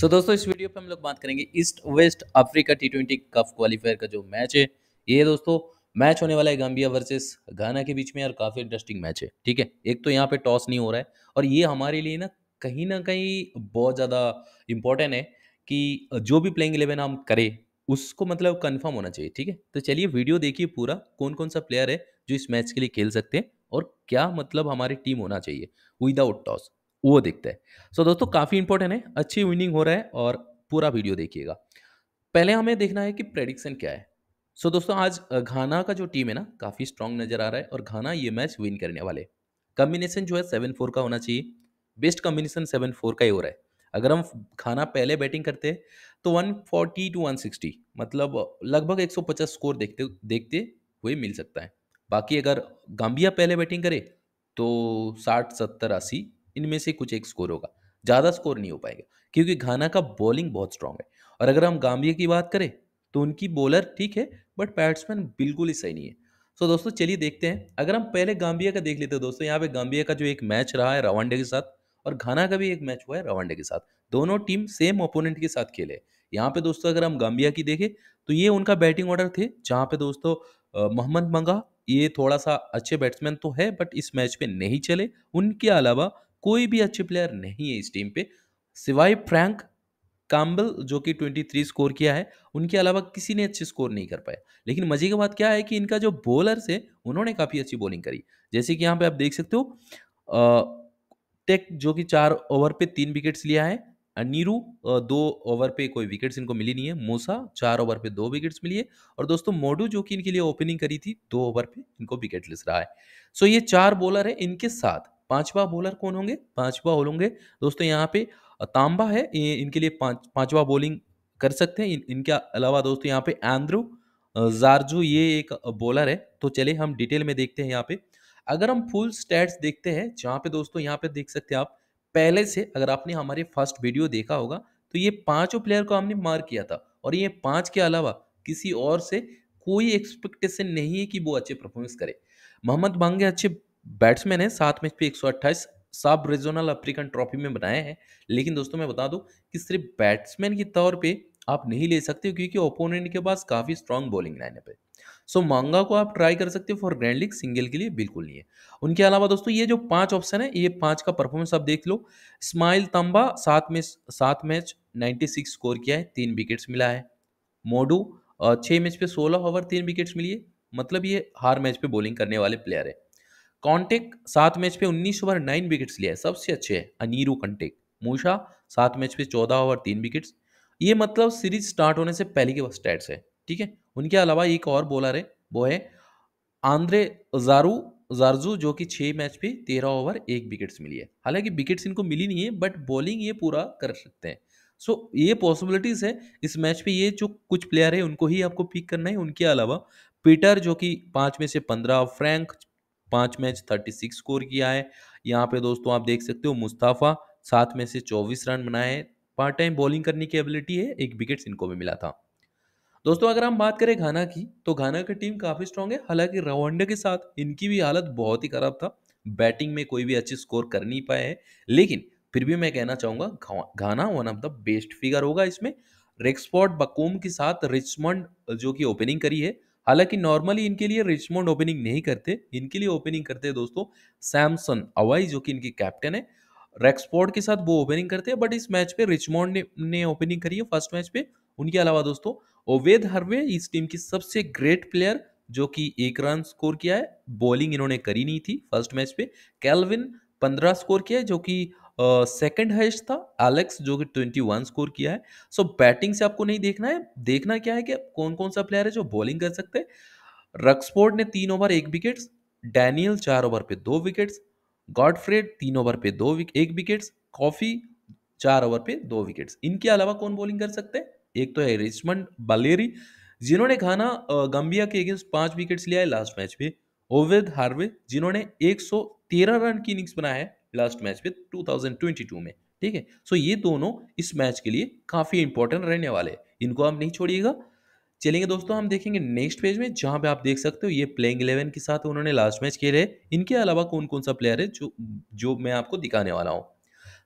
सो दोस्तों इस वीडियो पे हम लोग बात करेंगे East West Africa T twenty cup qualifier का जो मैच है ये दोस्तों मैच होने वाला है गांबिया वर्सेस घाना के बीच में और काफ़ी इंटरेस्टिंग मैच है ठीक है एक तो यहाँ पे टॉस नहीं हो रहा है और ये हमारे लिए ना कहीं ना कहीं बहुत ज़्यादा इंपॉर्टेंट है कि जो भी प्लेइंग इलेवन हम करें उसको मतलब कन्फर्म होना चाहिए ठीक है तो चलिए वीडियो देखिए पूरा कौन कौन सा प्लेयर है जो इस मैच के लिए खेल सकते हैं और क्या मतलब हमारी टीम होना चाहिए विदाउट टॉस वो दिखता है सो so, दोस्तों काफ़ी इंपॉर्टेंट है अच्छी विनिंग हो रहा है और पूरा वीडियो देखिएगा पहले हमें देखना है कि प्रेडिक्शन क्या है सो so, दोस्तों आज घाना का जो टीम है ना काफ़ी स्ट्रांग नज़र आ रहा है और घाना ये मैच विन करने वाले कम्बिनेशन जो है सेवन फोर का होना चाहिए बेस्ट कम्बिनेशन सेवन फोर का ही हो रहा है अगर हम घाना पहले बैटिंग करते तो one forty two one sixty मतलब लगभग एक सौ पचास स्कोर देखते देखते हुए मिल सकता है बाकी अगर गांबिया पहले बैटिंग करे तो साठ सत्तर अस्सी इनमें से कुछ एक स्कोर होगा ज़्यादा स्कोर नहीं हो पाएगा क्योंकि घाना का बॉलिंग बहुत स्ट्रांग है और अगर हम गांबिया की बात करें तो उनकी बॉलर ठीक है बट बैट्समैन बिल्कुल ही सही नहीं है सो so, दोस्तों चलिए देखते हैं अगर हम पहले गांबिया का देख लेते हैं दोस्तों यहाँ पे गांबिया का जो एक मैच रहा है रवांडे के साथ और घाना का भी एक मैच हुआ है रवांडे के साथ दोनों टीम सेम ओपोनेंट के साथ खेले यहाँ पे दोस्तों अगर हम गांबिया की देखें तो ये उनका बैटिंग ऑर्डर थे जहाँ पे दोस्तों मोहम्मद मंगा ये थोड़ा सा अच्छे बैट्समैन तो है बट इस मैच पे नहीं चले उनके अलावा कोई भी अच्छे प्लेयर नहीं है इस टीम पे सिवाय फ्रैंक काम्बल जो कि 23 स्कोर किया है उनके अलावा किसी ने अच्छे स्कोर नहीं कर पाया लेकिन मजे की बात क्या है कि इनका जो बॉलर्स है उन्होंने काफ़ी अच्छी बॉलिंग करी जैसे कि यहाँ पे आप देख सकते हो टेक जो कि चार ओवर पे तीन विकेट्स लिया है नीरू दो ओवर पे कोई विकेट्स इनको मिली नहीं है मूसा चार ओवर पे दो विकेट्स मिली है और दोस्तों मोडू जो कि इनके लिए ओपनिंग करी थी दो ओवर पे इनको विकेट लिस रहा है सो ये चार बॉलर है इनके साथ पांचवा बॉलर कौन होंगे पांचवा होंगे दोस्तों यहाँ पे तांबा है ये इनके लिए पांच पांचवा बॉलिंग कर सकते हैं इन, इनके अलावा दोस्तों यहाँ पे एंड्रू जारजू ये एक बॉलर है तो चले हम डिटेल में देखते हैं यहाँ पे अगर हम फुल स्टैट्स देखते हैं जहाँ पे दोस्तों यहाँ पे देख सकते हैं आप पहले से अगर आपने हमारे फर्स्ट वीडियो देखा होगा तो ये पांचों प्लेयर को हमने मार किया था और ये पांच के अलावा किसी और से कोई एक्सपेक्टेशन नहीं है कि वो अच्छे परफॉर्मेंस करे मोहम्मद भांगे अच्छे बैट्समैन है सात मैच पे अट्ठाईस सब रीजनल अफ्रीकन ट्रॉफी में बनाए हैं लेकिन दोस्तों मैं बता दूं कि सिर्फ बैट्समैन के तौर पे आप नहीं ले सकते क्योंकि ओपोनेंट के पास काफ़ी स्ट्रॉन्ग बॉलिंग लाइनअप है सो मांगा को आप ट्राई कर सकते हो फॉर ग्रैंड लीग सिंगल के लिए बिल्कुल नहीं है उनके अलावा दोस्तों ये जो पांच ऑप्शन है ये पांच का परफॉर्मेंस आप देख लो स्माइल तंबा सात मैच सात मैच सिक्स स्कोर किया है तीन विकेट्स मिला है मोडू छः मैच पे सोलह ओवर तीन विकेट्स मिली है मतलब ये हार मैच पे बॉलिंग करने वाले प्लेयर है कॉन्टेक सात मैच पे उन्नीस ओवर नाइन विकेट्स लिया है सबसे अच्छे है अनिरू कंटेक मूषा सात मैच पे चौदह ओवर तीन विकेट्स ये मतलब सीरीज स्टार्ट होने से पहले के स्टैट्स है ठीक है उनके अलावा एक और बॉलर है वो है आंद्रे जारू जारजू जो कि छः मैच पे तेरह ओवर एक विकेट्स मिली है हालांकि विकेट्स इनको मिली नहीं है बट बॉलिंग ये पूरा कर सकते हैं सो so, ये पॉसिबिलिटीज़ है इस मैच पे ये जो कुछ प्लेयर है उनको ही आपको पिक करना है उनके अलावा पीटर जो कि पाँच में से पंद्रह फ्रैंक पाँच मैच थर्टी सिक्स स्कोर किया है यहाँ पे दोस्तों आप देख सकते हो मुस्ताफ़ा सात में से चौबीस रन बनाए हैं पार्ट टाइम बॉलिंग करने की एबिलिटी है एक विकेट इनको भी मिला था दोस्तों अगर हम बात करें घाना की तो घाना की टीम काफ़ी स्ट्रांग है हालांकि रवांडा के साथ इनकी भी हालत बहुत ही खराब था बैटिंग में कोई भी अच्छी स्कोर कर नहीं पाए हैं लेकिन फिर भी मैं कहना चाहूँगा Ghana one of the best figure होगा इसमें रेक्सफोर्ड बकोम के साथ रिचमंड जो कि ओपनिंग करी है हालांकि नॉर्मली इनके लिए रिचमोंड ओपनिंग नहीं करते इनके लिए ओपनिंग करते हैं दोस्तों सैमसन अवाई जो कि इनके कैप्टन है रेक्सपोर्ट के साथ वो ओपनिंग करते हैं बट इस मैच पे रिचमोंड ने, ने ओपनिंग करी है फर्स्ट मैच पे उनके अलावा दोस्तों ओवेद हरवे इस टीम की सबसे ग्रेट प्लेयर जो कि एक रन स्कोर किया है बॉलिंग इन्होंने करी नहीं थी फर्स्ट मैच पे कैलविन पंद्रह स्कोर किया है जो कि सेकंड uh, हाइस्ट था एलेक्स जो कि ट्वेंटी वन स्कोर किया है सो so, बैटिंग से आपको नहीं देखना है देखना क्या है कि कौन कौन सा प्लेयर है जो बॉलिंग कर सकते हैं रक्सफोर्ड ने तीन ओवर एक विकेट डैनियल चार ओवर पे दो विकेट्स गॉडफ्रेड तीन ओवर पे दो विक, एक विकेट्स कॉफी चार ओवर पे दो विकेट्स इनके अलावा कौन बॉलिंग कर सकते हैं एक तो है रिचमंड बलेरी जिन्होंने घाना गंबिया के अगेंस्ट पांच विकेट्स लिया है लास्ट मैच में ओवेद हार्वे जिन्होंने 113 रन की इनिंग्स बनाया है लास्ट मैच पे 2022 में ठीक है सो ये दोनों इस मैच के लिए काफ़ी इंपॉर्टेंट रहने वाले हैं इनको आप नहीं छोड़िएगा चलेंगे दोस्तों हम देखेंगे नेक्स्ट पेज में जहाँ पे आप देख सकते हो ये प्लेइंग इलेवन के साथ उन्होंने लास्ट मैच खेले इनके अलावा कौन कौन सा प्लेयर है जो जो मैं आपको दिखाने वाला हूँ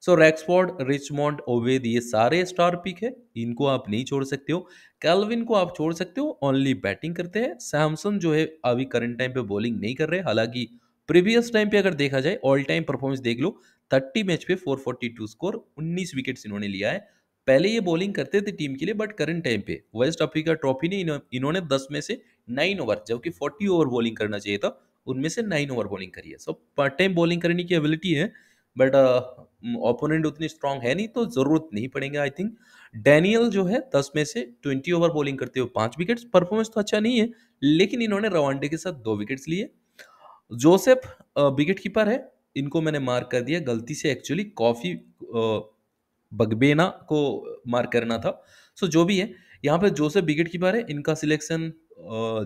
सो रैक्सफोर्ड रिचमोंड ओवेद ये सारे स्टार पिक है इनको आप नहीं छोड़ सकते हो कैलविन को आप छोड़ सकते हो ओनली बैटिंग करते हैं सैमसन जो है अभी करंट टाइम पे बॉलिंग नहीं कर रहे हालांकि प्रीवियस टाइम पे अगर देखा जाए ऑल टाइम परफॉर्मेंस देख लो 30 मैच पे 442 स्कोर 19 विकेट्स इन्होंने लिया है पहले ये बॉलिंग करते थे टीम के लिए बट करंट टाइम पे वेस्ट अफ्रीका ट्रॉफी ने इन्होंने 10 में से 9 ओवर जबकि 40 ओवर बॉलिंग करना चाहिए था उनमें से 9 ओवर बॉलिंग करी है सो पार्ट टाइम बॉलिंग करने की एबिलिटी है बट ओपोनेंट uh, उतनी स्ट्रांग है नहीं तो जरूरत नहीं पड़ेंगे आई थिंक डैनियल जो है दस में से ट्वेंटी ओवर बॉलिंग करते हुए पांच विकेट्स परफॉर्मेंस तो अच्छा नहीं है लेकिन इन्होंने रवांडे के साथ दो विकेट्स लिए जोसेफ विकेट कीपर है इनको मैंने मार्क कर दिया गलती से एक्चुअली कॉफ़ी बगबेना को मार्क करना था सो जो भी है यहाँ पे जोसेफ विकेट कीपर है इनका सिलेक्शन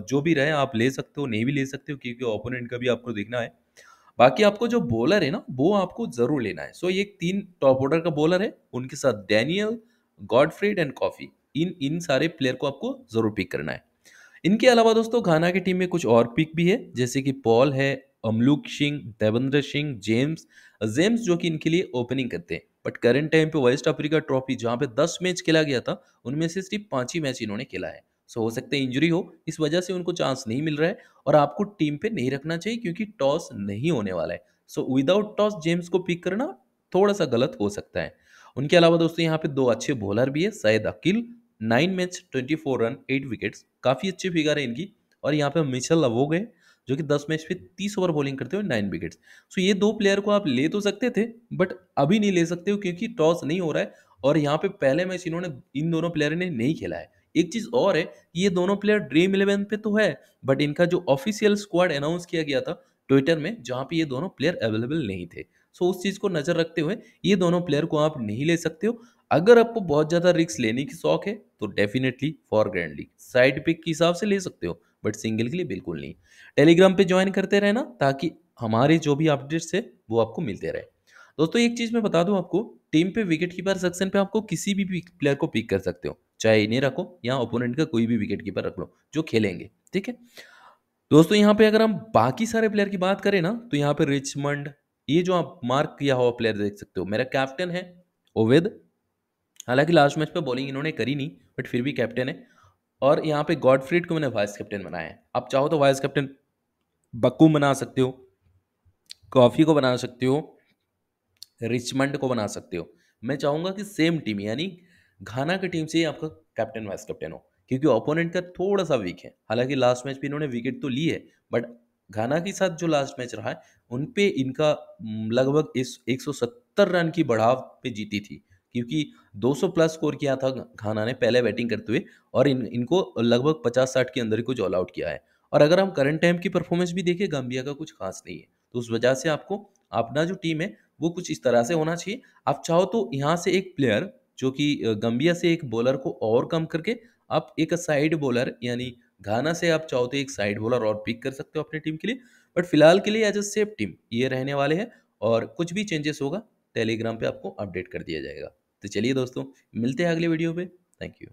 जो भी रहे आप ले सकते हो नहीं भी ले सकते हो क्योंकि ओपोनेंट का भी आपको देखना है बाकी आपको जो बॉलर है ना वो आपको जरूर लेना है सो ये तीन टॉप ऑर्डर का बॉलर है उनके साथ डैनियल गॉडफ्रेड एंड कॉफी इन इन सारे प्लेयर को आपको जरूर पिक करना है इनके अलावा दोस्तों घाना की टीम में कुछ और पिक भी है जैसे कि पॉल है अमलुक सिंह देवेंद्र सिंह जेम्स जेम्स जो कि इनके लिए ओपनिंग करते हैं बट करंट टाइम पे वेस्ट अफ्रीका ट्रॉफी जहाँ पे दस मैच खेला गया था उनमें से सिर्फ पांच ही मैच इन्होंने खेला है सो हो सकता है इंजरी हो इस वजह से उनको चांस नहीं मिल रहा है और आपको टीम पे नहीं रखना चाहिए क्योंकि टॉस नहीं होने वाला है सो विदाउट टॉस जेम्स को पिक करना थोड़ा सा गलत हो सकता है उनके अलावा दोस्तों यहाँ पे दो अच्छे बॉलर भी है Syed Akeel nine match twenty four run eight wickets काफ़ी अच्छी फिगर है इनकी और यहाँ पे मिशल लवोग गए जो कि दस मैच पे तीस ओवर बॉलिंग करते हुए नाइन विकेट्स सो ये दो प्लेयर को आप ले तो सकते थे बट अभी नहीं ले सकते हो क्योंकि टॉस नहीं हो रहा है और यहाँ पे पहले मैच इन्होंने इन दोनों प्लेयर ने नहीं खेला है एक चीज़ और है कि ये दोनों प्लेयर ड्रीम इलेवन पे तो है बट इनका जो ऑफिशियल स्क्वाड अनाउंस किया गया था ट्विटर में जहाँ पे ये दोनों प्लेयर अवेलेबल नहीं थे सो उस चीज़ को नज़र रखते हुए ये दोनों प्लेयर को आप नहीं ले सकते हो अगर आपको बहुत ज़्यादा रिक्स लेने की शौक है तो definitely for grand league side pick के हिसाब से ले सकते हो बट सिंगल के लिए बिल्कुल नहीं टेलीग्राम पे ज्वाइन करते रहना ताकि हमारे जो भी अपडेट्स है वो आपको मिलते रहे दोस्तों एक चीज़ मैं बता दूं आपको टीम पे विकेट कीपर सेक्शन पे आपको किसी भी प्लेयर को पिक कर सकते हो चाहे इन्हें रखो या ओपोनेंट का कोई भी विकेट कीपर रख लो जो खेलेंगे ठीक है दोस्तों यहाँ पे अगर हम बाकी सारे प्लेयर की बात करें ना तो यहाँ पे रिचमंड ये जो आप मार्क किया हुआ प्लेयर देख सकते हो मेरा कैप्टन है ओवेद हालांकि लास्ट मैच पे बॉलिंग इन्होंने करी नहीं बट फिर भी कैप्टन है और यहाँ पे गॉडफ्रीड को मैंने वाइस कैप्टन बनाया है आप चाहो तो वाइस कैप्टन बक्कू बना सकते हो कॉफ़ी को बना सकते हो रिचमंड को बना सकते हो मैं चाहूँगा कि सेम टीम यानी घाना की टीम से ही आपका कैप्टन वाइस कैप्टन हो क्योंकि ओपोनेंट का थोड़ा सा वीक है हालांकि लास्ट मैच भी इन्होंने विकेट तो ली है बट घाना के साथ जो लास्ट मैच रहा है उन पे इनका लगभग इस 170 रन की बढ़ाव पे जीती थी क्योंकि 200 प्लस स्कोर किया था घाना ने पहले बैटिंग करते हुए और इन इनको लगभग 50-60 के अंदर ही कुछ ऑल आउट किया है और अगर हम करंट टाइम की परफॉर्मेंस भी देखें गांबिया का कुछ खास नहीं है तो उस वजह से आपको अपना जो टीम है वो कुछ इस तरह से होना चाहिए आप चाहो तो यहाँ से एक प्लेयर जो कि गंबिया से एक बॉलर को और कम करके आप एक साइड बॉलर यानी घाना से आप चाहो तो एक साइड बॉलर और पिक कर सकते हो अपनी टीम के लिए बट फिलहाल के लिए एज अ सेफ टीम ये रहने वाले हैं और कुछ भी चेंजेस होगा टेलीग्राम पे आपको अपडेट कर दिया जाएगा तो चलिए दोस्तों मिलते हैं अगले वीडियो पे थैंक यू